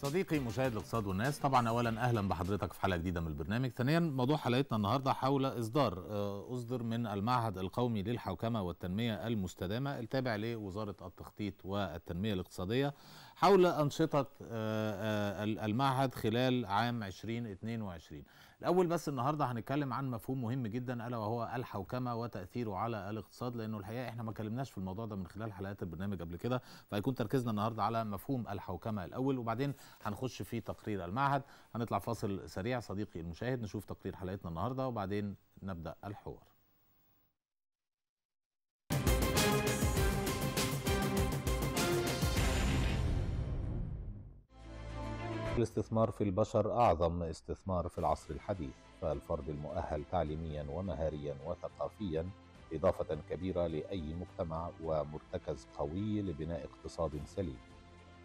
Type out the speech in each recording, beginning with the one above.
صديقي مشاهد الاقتصاد والناس طبعا اولا اهلا بحضرتك في حلقه جديده من البرنامج ثانيا موضوع حلقتنا النهارده حول اصدار آه، اصدر من المعهد القومي للحوكمه والتنميه المستدامه التابع لوزاره التخطيط والتنميه الاقتصاديه حول انشطه آه، آه، المعهد خلال عام 2022 الاول بس النهارده هنتكلم عن مفهوم مهم جدا الا وهو الحوكمه وتاثيره على الاقتصاد لانه الحقيقه احنا ما اتكلمناش في الموضوع ده من خلال حلقات البرنامج قبل كده فهيكون تركيزنا النهارده على مفهوم الحوكمه الاول وبعدين هنخش في تقرير المعهد هنطلع فاصل سريع صديقي المشاهد نشوف تقرير حلقتنا النهارده وبعدين نبدا الحوار الاستثمار في البشر أعظم استثمار في العصر الحديث فالفرد المؤهل تعليميا ومهاريا وثقافيا إضافة كبيرة لأي مجتمع ومرتكز قوي لبناء اقتصاد سليم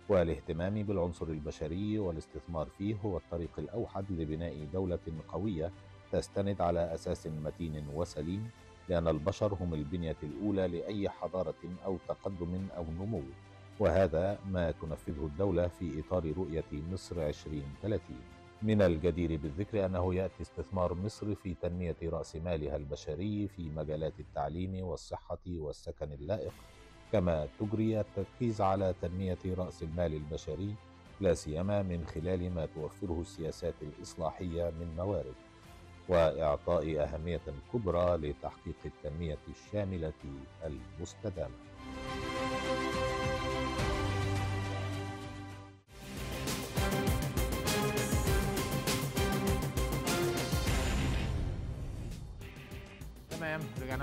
والاهتمام بالعنصر البشري والاستثمار فيه هو الطريق الأوحد لبناء دولة قوية تستند على أساس متين وسليم لأن البشر هم البنية الأولى لأي حضارة أو تقدم أو نمو وهذا ما تنفذه الدولة في إطار رؤية مصر 2030 من الجدير بالذكر أنه يأتي استثمار مصر في تنمية رأس مالها البشري في مجالات التعليم والصحة والسكن اللائق كما تجري التركيز على تنمية رأس المال البشري لا سيما من خلال ما توفره السياسات الإصلاحية من موارد وإعطاء أهمية كبرى لتحقيق التنمية الشاملة المستدامة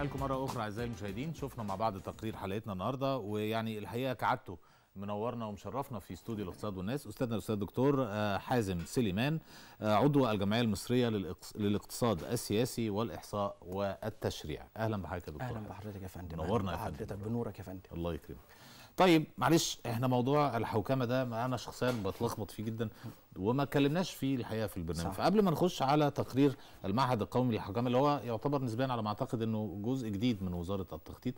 لكم مره اخرى اعزائي المشاهدين شفنا مع بعض تقرير حلقتنا النهارده ويعني الحقيقه كعادته منورنا ومشرفنا في استوديو الاقتصاد والناس استاذنا الاستاذ الدكتور آه، حازم سليمان آه، عضو الجمعيه المصريه للاقتصاد السياسي والاحصاء والتشريع اهلا بحضرتك يا دكتور اهلا بحضرتك يا فندم منورنا يا فندم بنورك يا فندم الله يكرمك طيب معلش احنا موضوع الحوكمه ده انا شخصيا بتلخبط فيه جدا وما اتكلمناش فيه الحقيقه في البرنامج صح. فقبل ما نخش على تقرير المعهد القومي للحوكمه اللي هو يعتبر نسبيا على ما اعتقد انه جزء جديد من وزاره التخطيط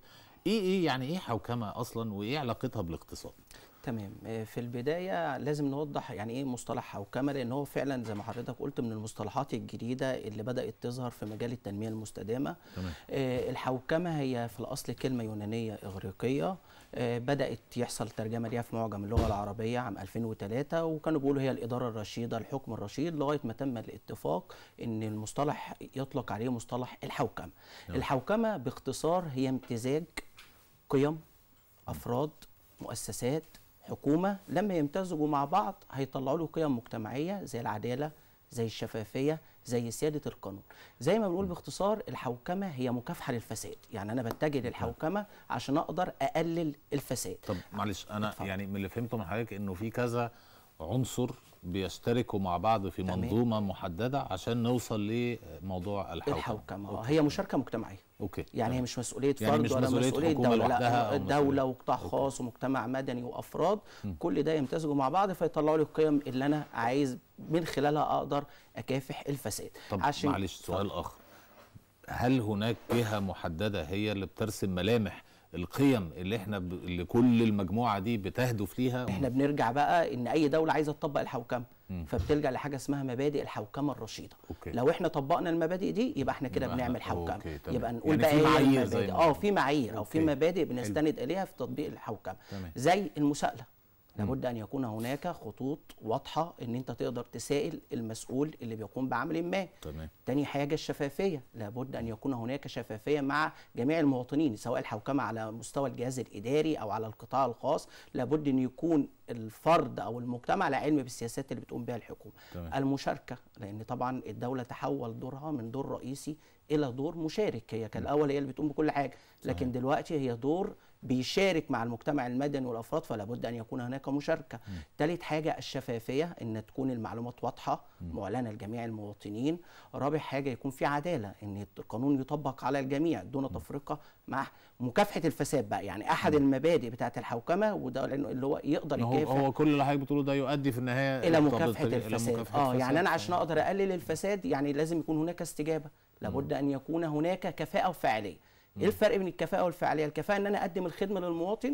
ايه ايه يعني ايه حوكمه اصلا وايه علاقتها بالاقتصاد تمام آه، في البدايه لازم نوضح يعني ايه مصطلح حوكمه لان هو فعلا زي ما حضرتك قلت من المصطلحات الجديده اللي بدات تظهر في مجال التنميه المستدامه تمام. آه، الحوكمه هي في الاصل كلمه يونانيه اغريقيه آه، بدات يحصل ترجمه ليها في معجم اللغه العربيه عام 2003 وكانوا بيقولوا هي الاداره الرشيده الحكم الرشيد لغايه ما تم الاتفاق ان المصطلح يطلق عليه مصطلح الحوكمه الحوكمه باختصار هي امتزاج قيم افراد مؤسسات حكومه لما يمتزجوا مع بعض هيطلعوا له قيم مجتمعيه زي العداله زي الشفافيه زي سياده القانون زي ما بنقول باختصار الحوكمه هي مكافحه للفساد يعني انا بتجه للحوكمه عشان اقدر اقلل الفساد طب معلش انا أتفهم. يعني من اللي فهمته من حضرتك انه في كذا عنصر بيشتركوا مع بعض في تمام. منظومه محدده عشان نوصل لموضوع الحوكمه الحوكمه آه، أوكي. هي مشاركه مجتمعيه اوكي يعني تمام. هي مش مسؤوليه يعني فرد يعني مش ولا مسؤوليه, مسؤولية دوله لا دوله وقطاع خاص ومجتمع مدني وافراد م. كل ده يمتزجوا مع بعض فيطلعوا لي القيم اللي انا عايز من خلالها اقدر اكافح الفساد طب عشان معلش سؤال اخر هل هناك جهه محدده هي اللي بترسم ملامح القيم اللي احنا ب... اللي كل المجموعه دي بتهدف ليها احنا بنرجع بقى ان اي دوله عايزه تطبق الحوكمه فبتلجا لحاجه اسمها مبادئ الحوكمه الرشيده أوكي. لو احنا طبقنا المبادئ دي يبقى احنا كده بنعمل حوكمه يبقى نقول يعني بقى في إيه معايير اه في معايير او في مبادئ بنستند اليها في تطبيق الحوكمه زي المساءله لابد ان يكون هناك خطوط واضحه ان انت تقدر تسائل المسؤول اللي بيقوم بعمل ما تمام تاني حاجه الشفافيه لابد ان يكون هناك شفافيه مع جميع المواطنين سواء الحوكمه على مستوى الجهاز الاداري او على القطاع الخاص لابد ان يكون الفرد او المجتمع لا علم بالسياسات اللي بتقوم بها الحكومه تمام. المشاركه لان طبعا الدوله تحول دورها من دور رئيسي الى دور مشارك هي كان الاول هي اللي بتقوم بكل حاجه لكن صحيح. دلوقتي هي دور بيشارك مع المجتمع المدني والافراد فلا بد ان يكون هناك مشاركه ثالث حاجه الشفافيه ان تكون المعلومات واضحه م. معلنه لجميع المواطنين رابع حاجه يكون في عداله ان القانون يطبق على الجميع دون تفرقه مع مكافحه الفساد بقى يعني احد م. المبادئ بتاعه الحوكمه وده اللي هو يقدر هو, هو كل اللي حضرتك بتقوله ده يؤدي في النهايه الى مكافحه الفساد اه يعني انا عشان اقدر اقلل الفساد يعني لازم يكون هناك استجابه لابد ان يكون هناك كفاءه وفاعليه ايه الفرق بين الكفاءه والفاعليه الكفاءه ان انا اقدم الخدمه للمواطن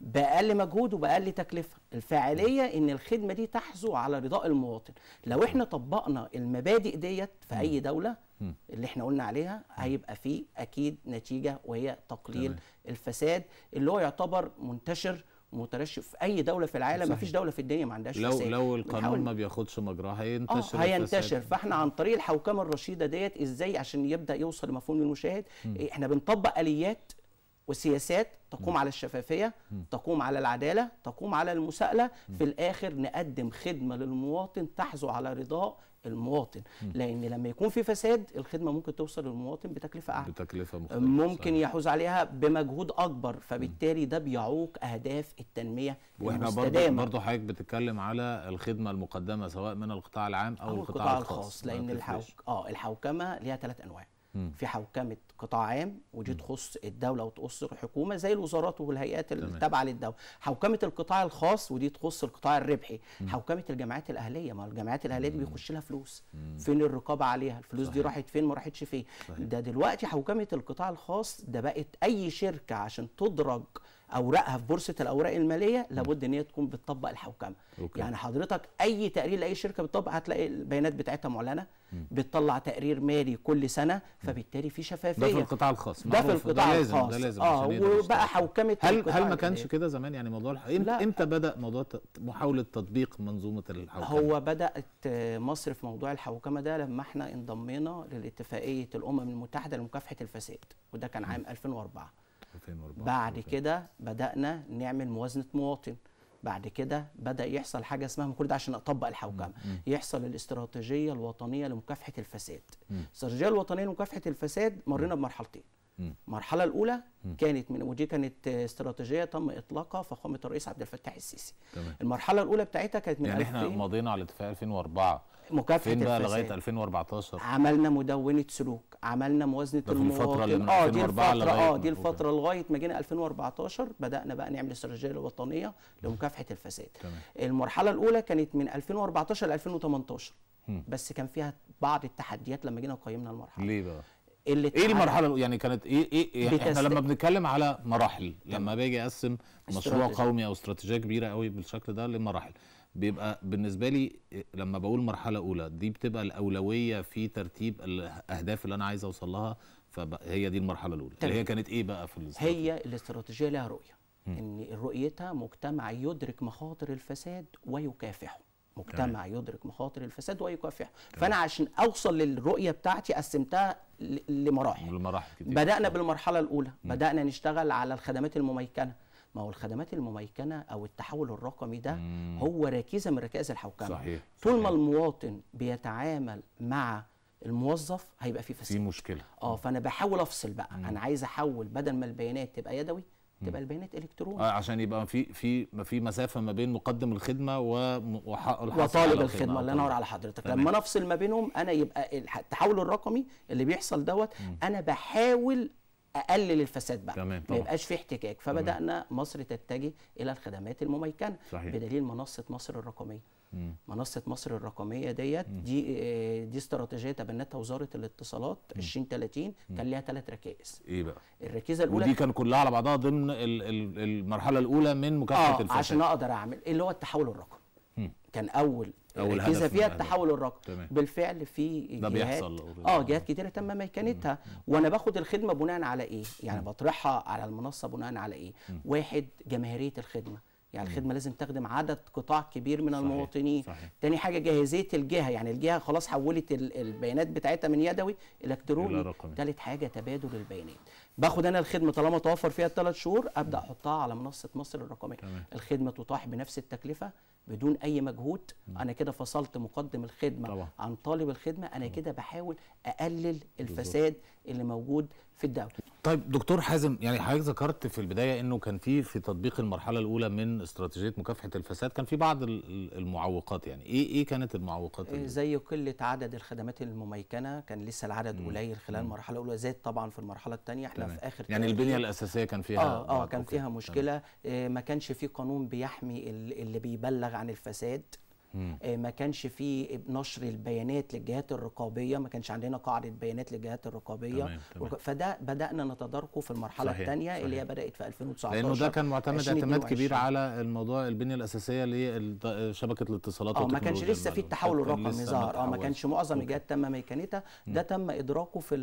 باقل مجهود وباقل تكلفه الفاعليه ان الخدمه دي تحظو على رضاء المواطن لو احنا طبقنا المبادئ ديت في اي دوله اللي احنا قلنا عليها هيبقى فيه اكيد نتيجه وهي تقليل الفساد اللي هو يعتبر منتشر مترشح في اي دوله في العالم صحيح. مفيش دوله في الدنيا ما عندهاش لو فساد. لو القانون ما بياخدش مجراه هينتشر آه، هينتشر فاحنا عن طريق الحوكمه الرشيده ديت ازاي عشان يبدا يوصل المشاهد للمشاهد احنا بنطبق اليات وسياسات تقوم م. على الشفافية م. تقوم على العدالة تقوم على المساءلة في الآخر نقدم خدمة للمواطن تحظو على رضاه المواطن لان لما يكون في فساد الخدمه ممكن توصل للمواطن بتكلفه اعلى بتكلفه مختلفه ممكن يحوز عليها بمجهود اكبر فبالتالي ده بيعوق اهداف التنميه واحنا برضه برضه حضرتك بتتكلم على الخدمه المقدمه سواء من القطاع العام او, أو القطاع, القطاع الخاص, الخاص لان الحوك... اه الحوكمه ليها ثلاث انواع في حوكمه قطاع عام ودي تخص الدوله وتخص الحكومه زي الوزارات والهيئات التابعه للدوله حوكمه القطاع الخاص ودي تخص القطاع الربحي حوكمه الجامعات الاهليه ما الجامعات الاهليه دي بيخش لها فلوس فين الرقابه عليها الفلوس صحيح. دي راحت فين ما راحتش فين صحيح. ده دلوقتي حوكمه القطاع الخاص ده بقت اي شركه عشان تدرج اوراقها في بورصه الاوراق الماليه لابد ان هي تكون بتطبق الحوكمه أوكي. يعني حضرتك اي تقرير لاي شركه بتطبق هتلاقي البيانات بتاعتها معلنه بتطلع تقرير مالي كل سنه فبالتالي في شفافيه ده في القطاع الخاص ده في القطاع ده الخاص ده لازم اه وبقى حوكمه هل هل ما كانش كده زمان يعني موضوع الح... امتى بدا موضوع محاوله تطبيق منظومه الحوكمه هو بدات مصر في موضوع الحوكمه ده لما احنا انضمينا للاتفاقيه الامم المتحده لمكافحه الفساد وده كان عام 2004 2004 بعد كده بدانا نعمل موازنه مواطن بعد كده بدا يحصل حاجه اسمها كل ده عشان اطبق الحوكمه يحصل الاستراتيجيه الوطنيه لمكافحه الفساد الاستراتيجيه الوطنيه لمكافحه الفساد مرينا بمرحلتين المرحلة الأولى م. كانت من ودي كانت استراتيجية تم إطلاقها فخامة الرئيس عبد الفتاح السيسي. تمام. المرحلة الأولى بتاعتها كانت من يعني 2000 احنا مضينا على اتفاق 2004 مكافحه فين بقى لغايه 2014 عملنا مدونه سلوك عملنا موازنه المواطن اه دي الفتره اه دي الفتره لغايه ما جينا 2014 بدانا بقى نعمل استراتيجيه وطنيه لمكافحه الفساد تمام. المرحله الاولى كانت من 2014 ل 2018 م. بس كان فيها بعض التحديات لما جينا قيمنا المرحله ليه بقى اللي ايه المرحله يعني كانت ايه ايه يعني احنا لما بنتكلم على مراحل لما باجي اقسم مشروع قومي او استراتيجيه كبيره قوي بالشكل ده لمراحل بيبقى بالنسبه لي إيه، لما بقول مرحله اولى دي بتبقى الاولويه في ترتيب الاهداف اللي انا عايز اوصل لها فهي دي المرحله الاولى طيب. اللي هي كانت ايه بقى في الاستراتيجيه هي الاستراتيجيه لها رؤيه م. ان رؤيتها مجتمع يدرك مخاطر الفساد ويكافحه مجتمع طيب. يدرك مخاطر الفساد ويكافحه طيب. فانا عشان اوصل للرؤيه بتاعتي قسمتها لمراحل لمراحل كتير. بدانا بالمرحله الاولى م. بدانا نشتغل على الخدمات المميكنه ما هو الخدمات المميكنه او التحول الرقمي ده مم. هو ركيزه من ركائز الحوكمه صحيح. طول ما المواطن بيتعامل مع الموظف هيبقى في فساد في مشكله اه فانا بحاول افصل بقى مم. انا عايز احول بدل ما البيانات تبقى يدوي تبقى البيانات الكترونيه آه عشان يبقى في في في مسافه ما بين مقدم الخدمه وحق وطالب الخدمه الله ينور على حضرتك لما انا افصل ما بينهم انا يبقى التحول الرقمي اللي بيحصل دوت انا بحاول اقلل الفساد بقى تمام ما يبقاش في احتكاك فبدانا تمام. مصر تتجه الى الخدمات المميكنه صحيح. بدليل منصه مصر الرقميه مم. منصه مصر الرقميه ديت دي آه، دي استراتيجيه تبنتها وزاره الاتصالات 2030 كان ليها ثلاث ركائز ايه بقى الركيزه الاولى ودي كان كلها على بعضها ضمن المرحله الاولى من مكافحه آه الفساد عشان اقدر اعمل اللي هو التحول الرقمي كان اول او يعني اذا فيها التحول الرقمي بالفعل في جهات ده بيحصل اه جهات كتيره تم ميكانتها وانا باخد الخدمه بناء على ايه يعني بطرحها على المنصه بناء على ايه واحد جماهيريه الخدمه يعني الخدمه لازم تخدم عدد قطاع كبير من صحيح. المواطنين صحيح. تاني حاجه جاهزيه الجهه يعني الجهه خلاص حولت البيانات بتاعتها من يدوي الكتروني ثالث حاجه تبادل البيانات باخد انا الخدمه طالما توفر فيها الثلاث شهور ابدا احطها على منصه مصر الرقميه الخدمه تطاح بنفس التكلفه بدون اي مجهود م. انا كده فصلت مقدم الخدمه طبعا. عن طالب الخدمه انا كده بحاول اقلل الفساد بالزبط. اللي موجود في الدوله طيب دكتور حازم يعني حضرتك ذكرت في البدايه انه كان في في تطبيق المرحله الاولى من استراتيجيه مكافحه الفساد كان في بعض المعوقات يعني ايه ايه كانت المعوقات آه، اللي؟ زي قله عدد الخدمات المميكنه كان لسه العدد قليل خلال مم. المرحله الاولى زاد طبعا في المرحله الثانيه احنا تمام. في اخر يعني البنيه الاساسيه كان فيها اه اه كان أوكي. فيها مشكله آه ما كانش في قانون بيحمي اللي بيبلغ عن الفساد آه، ما كانش في نشر البيانات للجهات الرقابيه ما كانش عندنا قاعده بيانات للجهات الرقابيه تمام تمام. فده بدانا نتداركه في المرحله الثانيه صحيح. اللي هي بدات في 2019 لانه ده كان معتمد اعتماد كبير على الموضوع البنيه الاساسيه لشبكه الاتصالات اه ما كانش لسه في التحول الرقمي ظهر اه ما كانش معظم الجهات تم ميكانتها ده تم ادراكه في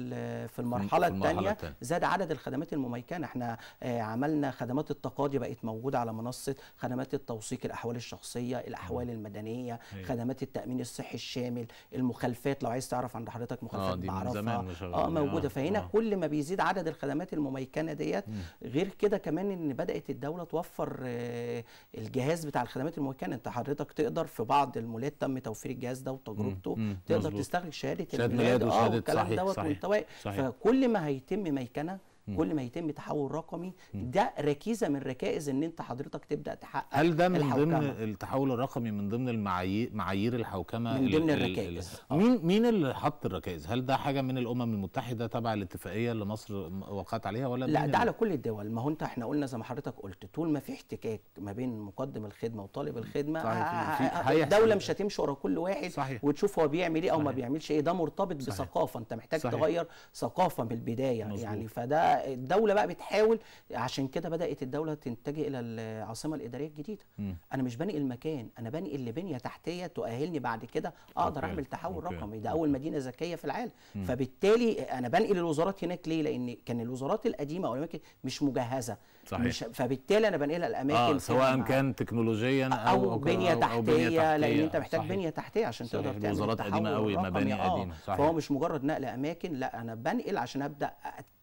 في المرحله الثانيه زاد عدد الخدمات المميكنه احنا آه، عملنا خدمات التقاضي بقت موجوده على منصه خدمات التوثيق الاحوال الشخصيه الاحوال المدنيه الحكوميه هي. إيه. خدمات التامين الصحي الشامل المخالفات لو عايز تعرف عند حضرتك مخالفات آه بعرفها اه موجوده آه. فهنا آه. كل ما بيزيد عدد الخدمات المميكنه ديت غير كده كمان ان بدات الدوله توفر آه الجهاز بتاع الخدمات المميكنه انت حضرتك تقدر في بعض المولات تم توفير الجهاز ده وتجربته مم. مم. تقدر تستخرج شهاده الميلاد اه والكلام دوت وانت واقف فكل ما هيتم ميكنه كل ما يتم تحول رقمي ده ركيزه من ركائز ان انت حضرتك تبدا تحقق هل ده من ضمن التحول الرقمي من ضمن المعايير معايير الحوكمه من ضمن الركائز آه. مين مين اللي حط الركائز هل ده حاجه من الامم المتحده تبع الاتفاقيه اللي مصر وقعت عليها ولا لا ده على كل الدول ما هو انت احنا قلنا زي ما حضرتك قلت طول ما في احتكاك ما بين مقدم الخدمه وطالب الخدمه صحيح. آه، آه، الدوله مش هتمشي ورا كل واحد صحيح. وتشوف هو بيعمل ايه او صحيح. ما بيعملش ايه ده مرتبط صحيح. بثقافه انت محتاج صحيح. تغير ثقافه من البدايه مزبوط. يعني فده الدوله بقى بتحاول عشان كده بدات الدوله تتجه الى العاصمه الاداريه الجديده م. انا مش بني المكان انا بني اللي بنيه تحتيه تؤهلني بعد كده اقدر اعمل تحول أوكي. رقمي ده اول مدينه ذكيه في العالم م. فبالتالي انا بنقل الوزارات هناك ليه لان كان الوزارات القديمه او الاماكن مش مجهزه صحيح. مش فبالتالي انا بنقلها الاماكن آه سواء كان تكنولوجيا او, أو, أو بنيه تحتيه, أو بنية تحتية. لان انت محتاج صحيح. بنيه تحتيه عشان صحيح. تقدر تعمل تحول قديمه قوي مباني آه. قديمه صحيح. فهو مش مجرد نقل اماكن لا انا بنقل عشان ابدا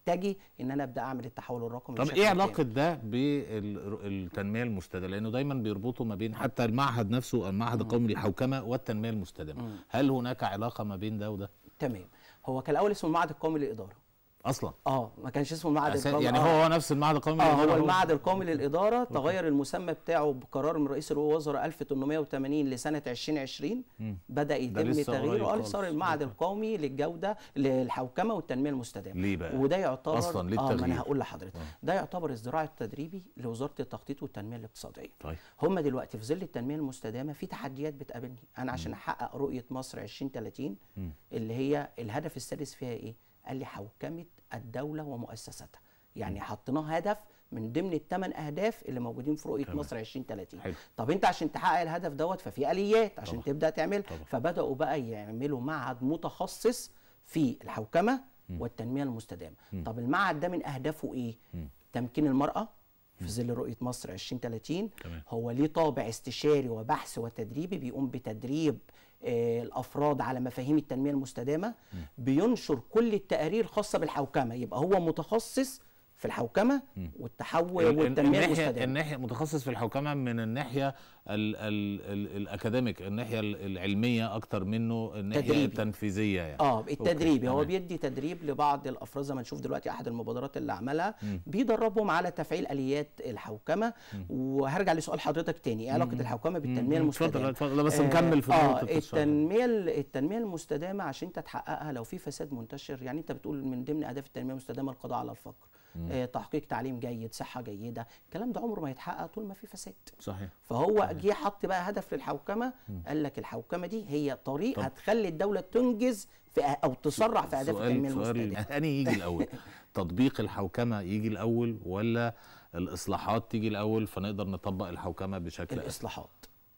محتاجي ان انا ابدا اعمل التحول الرقمي طب ايه علاقه ده بالتنميه المستدامه لانه دايما بيربطوا ما بين حتى المعهد نفسه المعهد القومي للحوكمه والتنميه المستدامه هل هناك علاقه ما بين ده وده تمام هو كان الاول اسمه المعهد القومي للاداره اصلا اه ما كانش اسمه المعهد القومي يعني هو آه. نفس المعهد القومي اه هو المعهد القومي للاداره تغير المسمى بتاعه بقرار من رئيس الوزراء 1880 لسنه 2020 مم. بدا يتم تغييره اه صار المعهد القومي للجوده للحوكمه والتنميه المستدامه ليه بقى وده يعتبر اصلا ليه التغيير اه ما انا هقول لحضرتك آه. ده يعتبر الزراع التدريبي لوزاره التخطيط والتنميه الاقتصاديه طيب هم دلوقتي في ظل التنميه المستدامه في تحديات بتقابلني انا عشان احقق رؤيه مصر 2030 اللي هي الهدف السادس فيها ايه قال لي حوكمه الدوله ومؤسساتها يعني حطيناه هدف من ضمن الثمان اهداف اللي موجودين في رؤيه مصر 2030 حلو. طب انت عشان تحقق الهدف دوت ففي اليات عشان طبعا. تبدا تعمل طبعا. فبداوا بقى يعملوا معهد متخصص في الحوكمه م. والتنميه المستدامه م. طب المعهد ده من اهدافه ايه م. تمكين المراه في ظل رؤيه مصر 2030 تمام. هو ليه طابع استشاري وبحث وتدريبي بيقوم بتدريب آه، الافراد على مفاهيم التنميه المستدامه بينشر كل التقارير الخاصه بالحوكمه يبقى هو متخصص في الحوكمه والتحول والتنميه المستدامه الناحيه متخصص في الحوكمه من الناحيه الـ الـ الـ الاكاديميك الناحيه العلميه اكتر منه الناحيه تدريبي. التنفيذيه يعني. اه التدريبي هو بيدي تدريب لبعض الافراد زي ما نشوف دلوقتي احد المبادرات اللي عملها بيدربهم على تفعيل اليات الحوكمه م. وهرجع لسؤال حضرتك تاني ايه علاقه الحوكمه بالتنميه المستدامه اتفضل بس آه، نكمل في آه التنميه التنميه المستدامه عشان انت تحققها لو في فساد منتشر يعني انت بتقول من ضمن اهداف التنميه المستدامه القضاء على الفقر آه، تحقيق تعليم جيد صحه جيده الكلام ده عمره ما يتحقق طول ما في فساد صحيح فهو جه حط بقى هدف للحوكمه قال لك الحوكمه دي هي طريق طب. هتخلي الدوله تنجز في او تسرع في اهداف التنميه المستدامه أنا يعني يجي الاول تطبيق الحوكمه يجي الاول ولا الاصلاحات تيجي الاول فنقدر نطبق الحوكمه بشكل الاصلاحات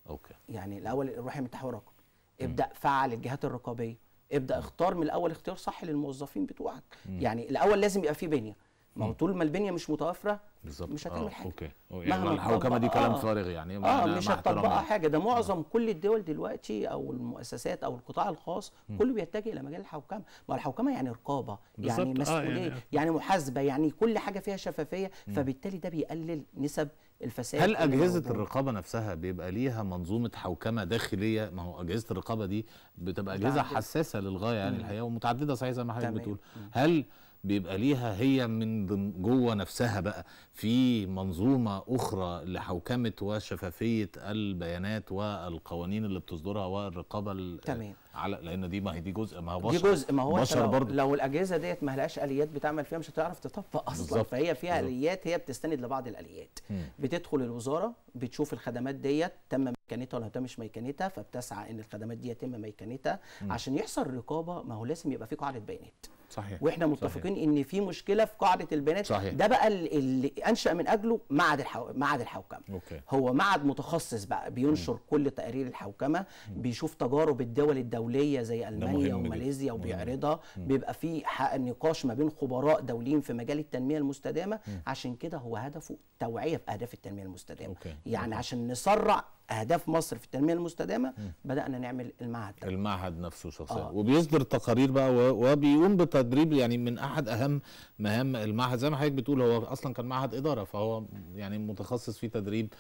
اوكي يعني الاول روح التحول الرقمي ابدا فعل الجهات الرقابيه ابدا اختار من الاول اختيار صح للموظفين بتوعك يعني الاول لازم يبقى في بنيه ما هو طول ما البنيه مش متوفره بالزبط. مش هتعمل آه، حاجه اوكي أو يعني مهما الحوكمه دي كلام فارغ يعني اه مش هتطبقها حاجه ده آه. معظم آه. كل الدول دلوقتي او المؤسسات او القطاع الخاص م. كله بيتجه الى مجال الحوكمه ما الحوكمه يعني رقابه يعني, آه، يعني مسؤوليه آه يعني, يعني محاسبه يعني كل حاجه فيها شفافيه م. فبالتالي ده بيقلل نسب الفساد هل اجهزه الموضوع. الرقابه نفسها بيبقى ليها منظومه حوكمه داخليه ما هو اجهزه الرقابه دي بتبقى اجهزه حساسه للغايه يعني الحقيقه ومتعدده صحيح زي ما حضرتك بتقول هل بيبقى ليها هي من ضمن جوه نفسها بقى في منظومه اخرى لحوكمه وشفافيه البيانات والقوانين اللي بتصدرها والرقابه تمام على لان دي ما هي دي جزء ما هو بشر دي جزء ما هو بشر لو, برضه. لو الاجهزه ديت ما لهاش اليات بتعمل فيها مش هتعرف تطبق اصلا بالزبط. فهي فيها اليات هي بتستند لبعض الاليات بتدخل الوزاره بتشوف الخدمات ديت تم ميكانيتها ولا مش ميكانيتها فبتسعى ان الخدمات دي يتم ميكانيتها عشان يحصل رقابه ما هو لازم يبقى في قاعده بيانات صحيح واحنا متفقين صحيح. ان في مشكله في قاعده البيانات صحيح. ده بقى اللي انشا من اجله معهد الحو... معهد الحوكمه أوكي. هو معهد متخصص بقى بينشر م. كل تقارير الحوكمه م. بيشوف تجارب الدول الدوليه زي المانيا وماليزيا وبيعرضها بيبقى في نقاش ما بين خبراء دوليين في مجال التنميه المستدامه م. عشان كده هو هدفه توعيه باهداف التنميه المستدامه أوكي. يعني أوكي. عشان نسرع اهداف مصر في التنميه المستدامه بدانا نعمل المعهد ده. المعهد نفسه شخصيا آه. وبيصدر تقارير بقى وبيقوم بتدريب يعني من احد اهم مهام المعهد زي ما حضرتك بتقول هو اصلا كان معهد اداره فهو يعني متخصص في تدريب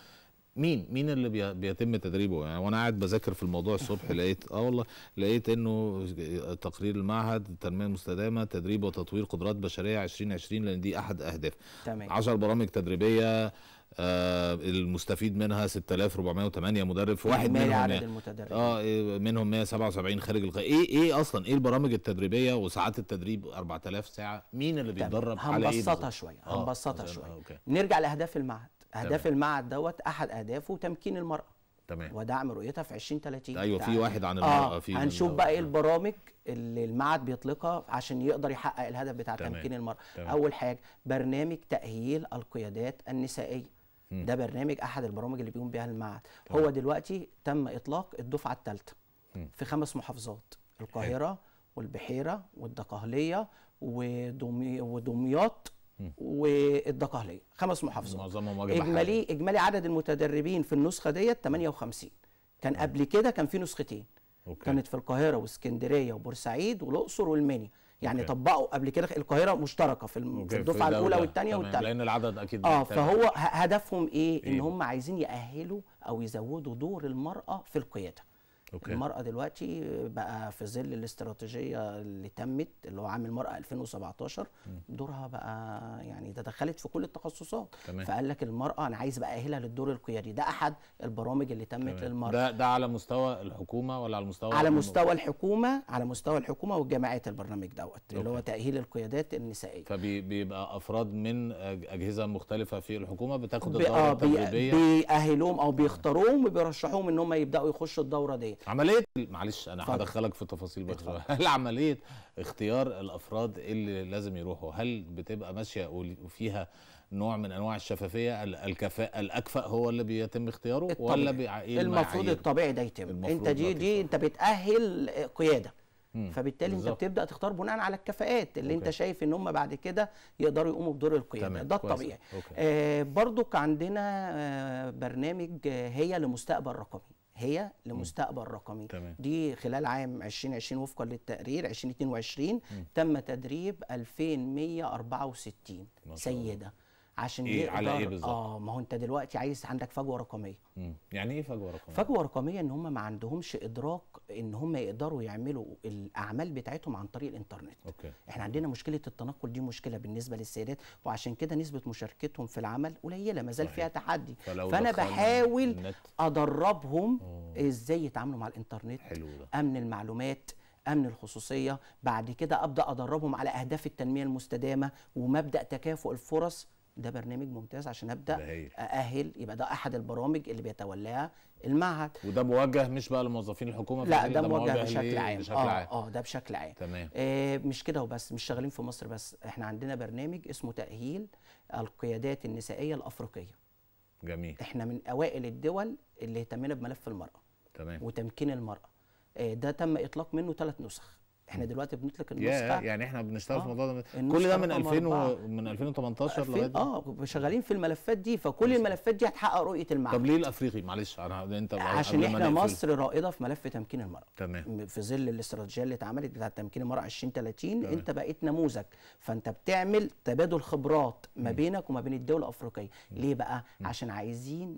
مين مين اللي بيتم تدريبه يعني وانا قاعد بذاكر في الموضوع الصبح لقيت اه والله لقيت انه تقرير المعهد التنميه المستدامه تدريب وتطوير قدرات بشريه 2020 لان دي احد اهداف تمام 10 برامج تدريبيه آه المستفيد منها 6408 مدرب في واحد منهم عدد المتدربين اه إيه، منهم 177 خارج القاهره ايه ايه اصلا ايه البرامج التدريبيه وساعات التدريب 4000 ساعه مين اللي بيتدرب على ايه هنبسطها شويه آه هنبسطها شويه آه أوكي. نرجع لاهداف المعهد اهداف تمام. المعهد دوت احد اهدافه تمكين المراه تمام ودعم رؤيتها في 2030 ايوه في واحد عن آه، المراه آه في هنشوف بقى ايه البرامج اللي المعهد بيطلقها عشان يقدر يحقق الهدف بتاع تمكين المراه تمام. اول حاجه برنامج تاهيل القيادات النسائيه ده برنامج احد البرامج اللي بيقوم بيها المعهد هو دلوقتي تم اطلاق الدفعه الثالثه في خمس محافظات القاهره والبحيره والدقهليه ودمي ودمياط والدقهليه خمس محافظات اجمالي اجمالي عدد المتدربين في النسخه ديت 58 كان قبل كده كان في نسختين أوكي. كانت في القاهره واسكندريه وبورسعيد والاقصر والمنيا يعني طبقوا قبل كده القاهره مشتركه في الدفعه الاولى والثانيه والثالثه لان العدد اكيد اه فهو هدفهم ايه, إيه؟ ان هم عايزين ياهلوا او يزودوا دور المراه في القياده أوكي. المرأة دلوقتي بقى في ظل الاستراتيجية اللي تمت اللي هو عام المرأة 2017 م. دورها بقى يعني تدخلت في كل التخصصات تمام. فقال لك المرأة أنا عايز بأهلها للدور القيادي ده أحد البرامج اللي تمت تمام. للمرأة ده ده على مستوى الحكومة ولا على مستوى على مستوى الحكومة على مستوى الحكومة والجامعات البرنامج دوت اللي هو تأهيل القيادات النسائية فبيبقى أفراد من أجهزة مختلفة في الحكومة بتاخد الدورة آه، التدريبية بيأهلوهم أو بيختاروهم وبيرشحوهم إن هم يبدأوا يخشوا الدورة دي عمليه معلش انا هدخلك في تفاصيل بقى هل عمليه اختيار الافراد اللي لازم يروحوا هل بتبقى ماشيه وفيها نوع من انواع الشفافيه الكفاءه الاكفأ هو اللي بيتم اختياره الطبيعي. ولا بيعين المفروض الطبيعي ده يتم انت دي دي انت بتاهل قياده مم. فبالتالي بالزبط. انت بتبدا تختار بناء على الكفاءات اللي أوكي. انت شايف ان هم بعد كده يقدروا يقوموا بدور القياده ده الطبيعي آه برضك عندنا آه برنامج هي لمستقبل رقمي هي لمستقبل رقمي تمام. دي خلال عام 2020 وفقا للتقرير 2022 مم. تم تدريب 2164 سيده عشان إيه على ايه بالظبط؟ اه ما هو انت دلوقتي عايز عندك فجوه رقميه مم. يعني ايه فجوه رقميه؟ فجوه رقميه ان هم ما عندهمش ادراك ان هم يقدروا يعملوا الاعمال بتاعتهم عن طريق الانترنت أوكي. احنا عندنا مشكله التنقل دي مشكله بالنسبه للسيدات وعشان كده نسبه مشاركتهم في العمل قليله ما زال فيها تحدي فانا بحاول النت. ادربهم أوه. ازاي يتعاملوا مع الانترنت حلو ده. امن المعلومات امن الخصوصيه بعد كده ابدا ادربهم على اهداف التنميه المستدامه ومبدا تكافؤ الفرص ده برنامج ممتاز عشان ابدا ااهل يبقى ده احد البرامج اللي بيتولاها المعهد وده موجه مش بقى لموظفين الحكومه لا ده, موجه بشكل عام آه اه ده بشكل عام تمام آه مش كده وبس مش شغالين في مصر بس احنا عندنا برنامج اسمه تاهيل القيادات النسائيه الافريقيه جميل احنا من اوائل الدول اللي اهتمينا بملف المراه تمام وتمكين المراه آه ده تم اطلاق منه ثلاث نسخ احنا دلوقتي بنطلق النسخه يعني احنا بنشتغل آه. في الموضوع ده كل ده من 2000 و... من 2018 لغايه اه شغالين في الملفات دي فكل الملفات دي هتحقق رؤيه المعمل طب ليه الافريقي معلش انا انت عشان احنا مصر رائده في ملف تمكين المراه تمام في ظل الاستراتيجيه اللي اتعملت بتاعه تمكين المراه 2030 تمام. انت بقيت نموذج فانت بتعمل تبادل خبرات ما بينك وما بين الدول الافريقيه ليه بقى عشان عايزين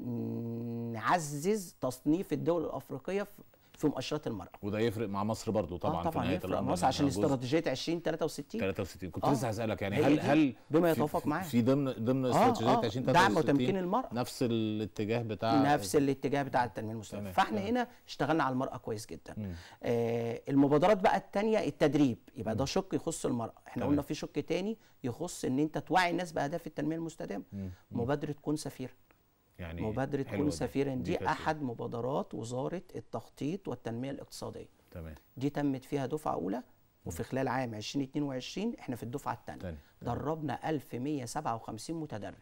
نعزز تصنيف الدول الافريقيه في في مؤشرات المرأة وده يفرق مع مصر برضو طبعا آه طبعا في يفرق مصر عشان استراتيجيه 20 63 63 كنت آه، لسه آه هسألك يعني هل هل بما يتوافق معاه في ضمن ضمن آه، استراتيجيه آه 20 63 دعم وتمكين المرأة نفس الاتجاه بتاع نفس الاتجاه بتاع التنمية المستدامة فاحنا تمام. هنا اشتغلنا على المرأة كويس جدا آه المبادرات بقى الثانيه التدريب يبقى ده شق يخص المرأة احنا قلنا في شق تاني يخص ان انت توعي الناس باهداف التنمية المستدامة مبادرة كون سفيرا يعني مبادره كون سفيرا دي, دي احد مبادرات وزاره التخطيط والتنميه الاقتصاديه تمام دي تمت فيها دفعه اولى وفي خلال عام 2022 احنا في الدفعه الثانيه دربنا 1157 متدرب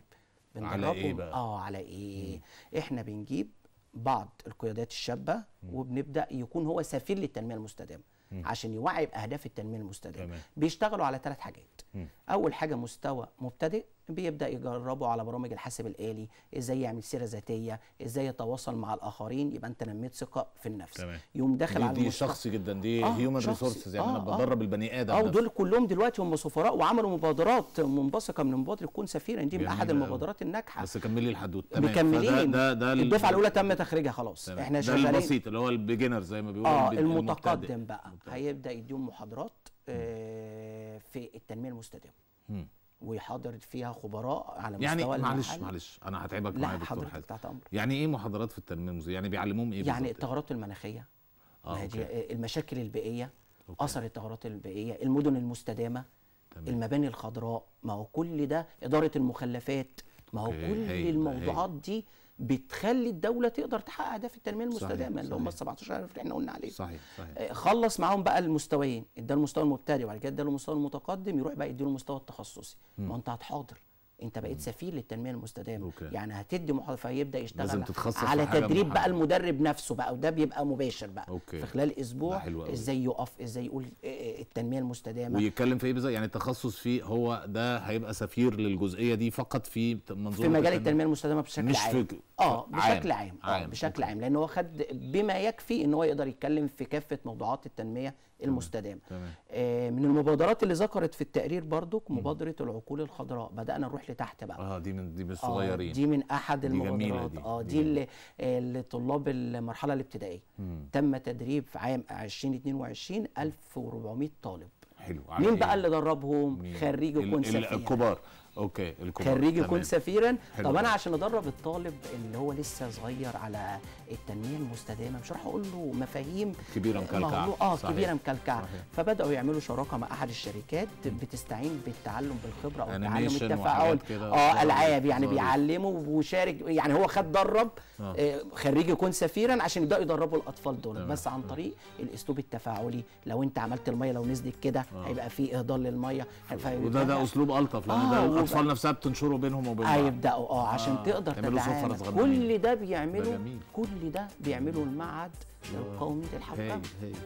بندربهم على ايه بقى؟ اه على ايه؟ مم. احنا بنجيب بعض القيادات الشابه مم. وبنبدا يكون هو سفير للتنميه المستدامه عشان يوعي باهداف التنميه المستدامه تمام. بيشتغلوا على ثلاث حاجات مم. اول حاجه مستوى مبتدئ بيبدا يجربه على برامج الحاسب الالي ازاي يعمل سيره ذاتيه ازاي يتواصل مع الاخرين يبقى انت نميت ثقه في النفس تمام. يوم داخل دي, على دي شخصي جدا دي آه هيومن ريسورسز يعني آه انا بدرب آه البني ادم اه دول كلهم دلوقتي هم سفراء وعملوا مبادرات منبثقه من مبادره كون سفيرا دي من احد المبادرات الناجحه بس كملي الحدود تمام مكملين ده ده الدفعه الاولى تم تخريجها خلاص تمام. احنا شغالين ده البسيط اللي هو البيجنر زي ما بيقولوا اه المتقدم بقى هيبدا يديهم محاضرات آه، في التنميه المستدامه ويحاضر فيها خبراء على يعني مستوى يعني معلش معلش انا هتعبك معايا دكتور حاتم تحت يعني ايه محاضرات في الترميم يعني بيعلموهم ايه يعني التغيرات المناخيه آه المشاكل البيئيه أوكي. اثر التغيرات البيئيه المدن المستدامه تمام. المباني الخضراء ما هو كل ده اداره المخلفات ما هو كل هي. الموضوعات هي. دي بتخلي الدوله تقدر تحقق اهداف التنميه المستدامه اللي هم ال 17000 اللي احنا قلنا عليه صحيح صحيح آه، خلص معاهم بقى المستويين اداله المستوى المبتدئ وبعد كده اداله المستوى المتقدم يروح بقى يديله المستوى التخصصي ما انت هتحاضر انت بقيت سفير للتنميه المستدامه أوكي. يعني هتدي محاضره فيبدا يشتغل لازم تتخصص على تدريب بقى المدرب نفسه بقى وده بيبقى مباشر بقى أوكي. في خلال اسبوع ازاي يقف ازاي يقول آه، آه، التنميه المستدامه ويتكلم في ايه بالظبط يعني التخصص فيه هو ده هيبقى سفير للجزئيه دي فقط في منظور في مجال التنميه المستدامه بشكل مش عام في... اه بشكل عام, عام. اه بشكل أوكي. عام لان هو خد بما يكفي ان هو يقدر يتكلم في كافه موضوعات التنميه المستدام تمام. آه، من المبادرات اللي ذكرت في التقرير بردك مبادره العقول الخضراء بدانا نروح لتحت بقى اه دي من دي من آه، الصغيرين آه دي من احد المبادرات اه دي, دي, دي آه، لطلاب المرحله الابتدائيه تم تدريب في عام 2022 1400 طالب حلو مين بقى إيه؟ اللي دربهم خريج الكون الكبار اوكي الكبار خريج يكون سفيرا طب انا عشان ادرب الطالب اللي هو لسه صغير على التنميه المستدامه مش راح اقول له مفاهيم كبيره مكلكعه اه صحيح. كبيره مكلكعه فبداوا يعملوا شراكه مع احد الشركات بتستعين بالتعلم بالخبره او التعلم التفاعل اه العاب يعني بيعلموا وشارك يعني هو خد درب آه. آه. خريج يكون سفيرا عشان يبداوا يدربوا الاطفال دول بس عن آه. طريق الاسلوب التفاعلي لو انت عملت الميه لو نزلت كده آه. هيبقى في اهدار للميه آه. وده ده اسلوب الطف لان ده الاطفال نفسها بتنشره بينهم وبين بعض هيبداوا اه عشان آه. تقدر تتعامل كل ده بيعمله كل ده بيعمله المعهد القومي للحوكمه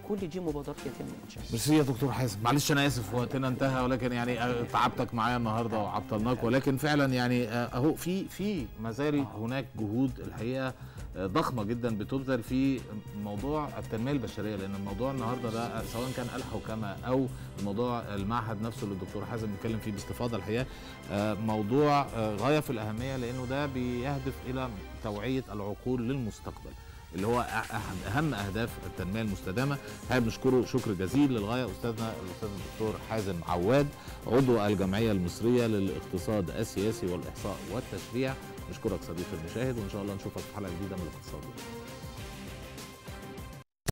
كل دي مبادرات يتم انشائها ميرسي يا دكتور حازم معلش انا اسف وقتنا انتهى ولكن يعني آه، تعبتك معايا النهارده وعطلناك ولكن فعلا يعني آه، اهو في في مزارع آه. هناك جهود الحقيقه ضخمه جدا بتبذل في موضوع التنميه البشريه لان الموضوع النهارده ده سواء كان الحوكمه او موضوع المعهد نفسه اللي الدكتور حازم بيتكلم فيه باستفاضه الحقيقه آه، موضوع آه، غايه في الاهميه لانه ده بيهدف الى توعيه العقول للمستقبل اللي هو اهم اهداف التنميه المستدامه حابب نشكره شكر جزيل للغايه استاذنا الاستاذ الدكتور حازم عواد عضو الجمعيه المصريه للاقتصاد السياسي والاحصاء والتشريع بشكرك صديقي المشاهد وان شاء الله نشوفك في حلقه جديده من الاقتصاد